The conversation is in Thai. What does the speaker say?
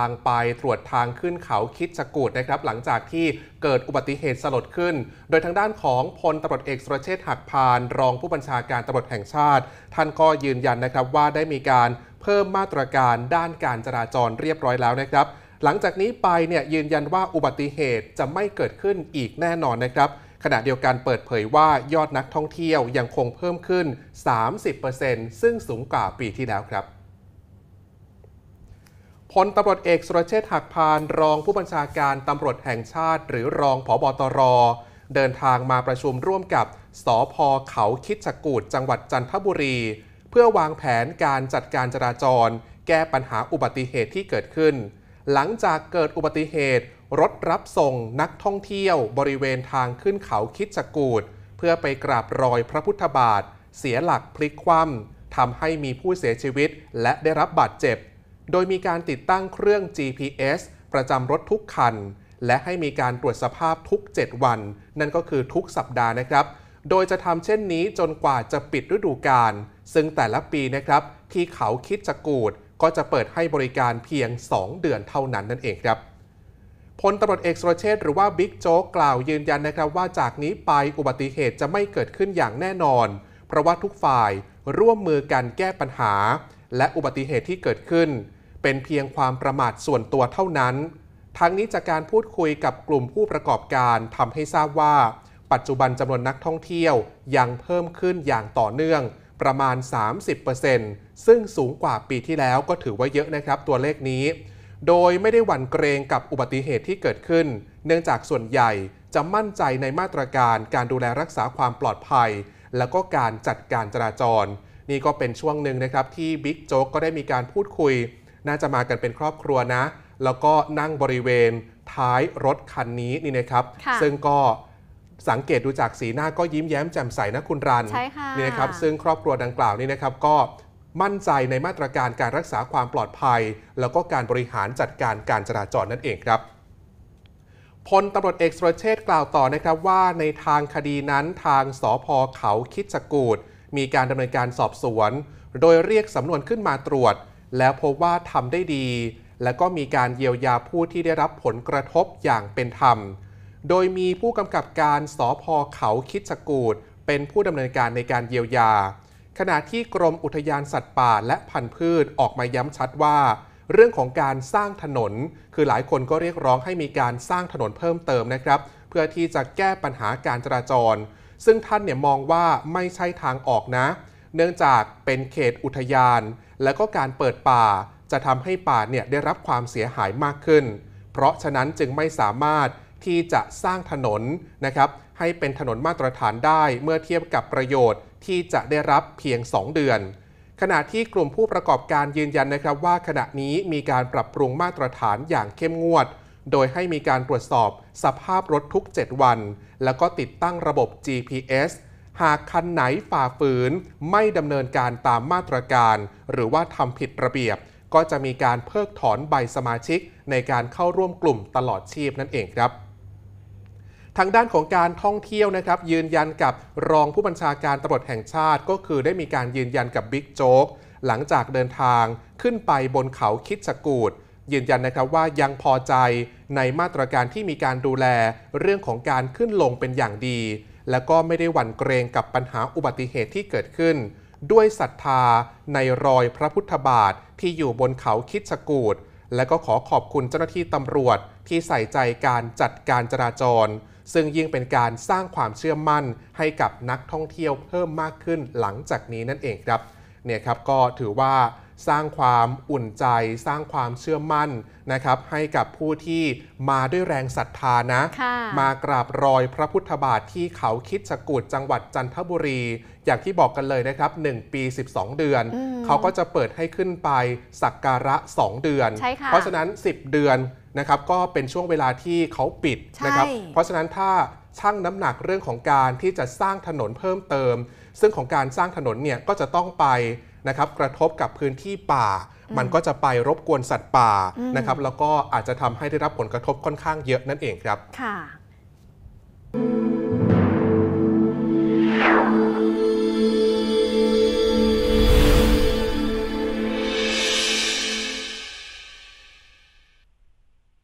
ทางไปตรวจทางขึ้นเขาคิดจกูดนะครับ หลังจากที่เกิดอุบัติเหตุสลดขึ้น โดยทางด้านของพลตารวจเอกสุรเชษฐ์หักพาน รองผู้บัญชาการตารวจแห่งชาติ ท่านก็ยืนยันนะครับว่าได้มีการเพิ่มมาตรการด้านการจราจรเรียบร้อยแล้วนะครับ หลังจากนี้ไปเนี่ยยืนยันว่าอุบัติเหตุจะไม่เกิดขึ้นอีกแน่นอนนะครับ ขณะเดียวกันเปิดเผยว่ายอดนักท่องเที่ยวยังคงเพิ่มขึ้น 30%ซึ่งสูงกว่าปีที่แล้วครับพลตำรวจเอกสุรเชษฐ์หักพานรองผู้บัญชาการตำรวจแห่งชาติหรือรองผบตร เดินทางมาประชุมร่วมกับสอพอเขาคิดจกูดจังหวัดจันทบุรี เพื่อวางแผนการจัดการจราจร แก้ปัญหาอุบัติเหตุที่เกิดขึ้น หลังจากเกิดอุบัติเหตุรถรับส่งนักท่องเที่ยวบริเวณทางขึ้นเขาคิดจกูดเพื่อไปกราบรอยพระพุทธบาทเสียหลักพลิกคว่ำทำให้มีผู้เสียชีวิต และได้รับบาดเจ็บโดยมีการติดตั้งเครื่อง GPS ประจำรถทุกคัน และให้มีการตรวจสภาพทุก 7 วัน นั่นก็คือทุกสัปดาห์นะครับ โดยจะทำเช่นนี้จนกว่าจะปิดฤดูกาล ซึ่งแต่ละปีนะครับที่เขาคิดจะกูด ก็จะเปิดให้บริการเพียง 2 เดือนเท่านั้นนั่นเองครับ พลตรวเอกสุรเชษหรือว่าบิ๊กโจ๊กกล่าวยืนยันนะครับ ว่าจากนี้ไป อุบัติเหตุจะไม่เกิดขึ้นอย่างแน่นอน เพราะว่าทุกฝ่ายร่วมมือกันแก้ปัญหา และอุบัติเหตุที่เกิดขึ้นเป็นเพียงความประมาทส่วนตัวเท่านั้น ทั้งนี้จากการพูดคุยกับกลุ่มผู้ประกอบการทำให้ทราบว่า ปัจจุบันจำนวนนักท่องเที่ยวยังเพิ่มขึ้นอย่างต่อเนื่อง ประมาณ 30%ซึ่งสูงกว่าปีที่แล้วก็ถือว่าเยอะนะครับตัวเลขนี้ โดยไม่ได้หวั่นเกรงกับอุบัติเหตุที่เกิดขึ้น เนื่องจากส่วนใหญ่จะมั่นใจในมาตรการการดูแลรักษาความปลอดภัย และก็การจัดการจราจร นี่ก็เป็นช่วงหนึ่งนะครับที่บิ๊กโจ๊กก็ได้มีการพูดคุยน่าจะมากันเป็นครอบครัวนะ แล้วก็นั่งบริเวณท้ายรถคันนี้นี่นะครับ ซึ่งก็สังเกตดูจากสีหน้าก็ยิ้มแย้มแจ่มใสนะคุณรันนี่นะครับ ซึ่งครอบครัวดังกล่าวนี่นะครับก็มั่นใจในมาตรการการรักษาความปลอดภัย แล้วก็การบริหารจัดการการจราจรนั่นเองครับพลตำรวจเอกสุรเชษกล่าวต่อนะครับว่าในทางคดีนั้นทางสอพอเขาคิดจกูดมีการดำเนินการสอบสวน โดยเรียกสำนวนขึ้นมาตรวจแล้วพบว่าทำได้ดี และก็มีการเยียวยาผู้ที่ได้รับผลกระทบอย่างเป็นธรรม โดยมีผู้กำกับการสอพอเขาคิดสกูดเป็นผู้ดำเนินการในการเยียวยา ขณะที่กรมอุทยานสัตว์ป่า และพันธุ์พืชออกมาย้ำชัดว่า เรื่องของการสร้างถนน คือหลายคนก็เรียกร้องให้มีการสร้างถนนเพิ่มเติมนะครับ เพื่อที่จะแก้ปัญหาการจราจร ซึ่งท่านเนี่ยมองว่าไม่ใช่ทางออกนะเเนื่องจากเป็นเขตอุทยาน และก็การเปิดป่า จะทำให้ป่าเนี่ยได้รับความเสียหายมากขึ้น เพราะฉะนั้นจึงไม่สามารถที่จะสร้างถนนนะครับให้เป็นถนนมาตรฐานได้เมื่อเทียบกับประโยชน์ที่จะได้รับเพียง 2 เดือน ขณะที่กลุ่มผู้ประกอบการยืนยันนะครับว่าขณะนี้มีการปรับปรุงมาตรฐานอย่างเข้มงวด โดยให้มีการตรวจสอบสภาพรถทุก 7 วัน แล้วก็ติดตั้งระบบ GPS หากคันไหนฝ่าฝืนไม่ดำเนินการตามมาตรการ หรือว่าทำผิดระเบียบ ก็จะมีการเพิกถอนใบสมาชิกในการเข้าร่วมกลุ่มตลอดชีพนั่นเองครับ ทางด้านของการท่องเที่ยวนะครับ ยืนยันกับรองผู้บัญชาการตำรวจแห่งชาติก็คือได้มีการยืนยันกับบิ๊กโจ๊กหลังจากเดินทางขึ้นไปบนเขาคิดสกูดยืนยันนะครับว่ายังพอใจในมาตรการที่มีการดูแล เรื่องของการขึ้นลงเป็นอย่างดีแล้วก็ไม่ได้หวั่นเกรงกับปัญหาอุบัติเหตุที่เกิดขึ้น ด้วยศรัทธาในรอยพระพุทธบาทที่อยู่บนเขาคิดสกูดและก็ขอขอบคุณเจ้าหน้าที่ตำรวจที่ใส่ใจการจัดการจราจร ซึ่งยิ่งเป็นการสร้างความเชื่อมั่นให้กับนักท่องเที่ยวเพิ่มมากขึ้นหลังจากนี้นั่นเองครับ เนี่ย ครับก็ถือว่าสร้างความอุ่นใจ สร้างความเชื่อมั่นนะครับให้กับผู้ที่มาด้วยแรงศรัทธานะ มากราบรอยพระพุทธบาท ที่เขาคิดสกุดจังหวัดจันทบุรี อย่างที่บอกกันเลยนะครับ 1 ปี 12 เดือน เขาก็จะเปิดให้ขึ้นไป สักการะ 2 เดือน เพราะฉะนั้น 10 เดือนนะครับก็เป็นช่วงเวลาที่เขาปิดนะครับ เพราะฉะนั้นถ้าช่างน้ำหนักเรื่องของการที่จะสร้างถนนเพิ่มเติม ซึ่งของการสร้างถนนเนี่ยก็จะต้องไปนะครับกระทบกับพื้นที่ป่า มันก็จะไปรบกวนสัตว์ป่านะครับแล้วก็อาจจะทำให้ได้รับผลกระทบค่อนข้างเยอะนั่นเองครับค่ะ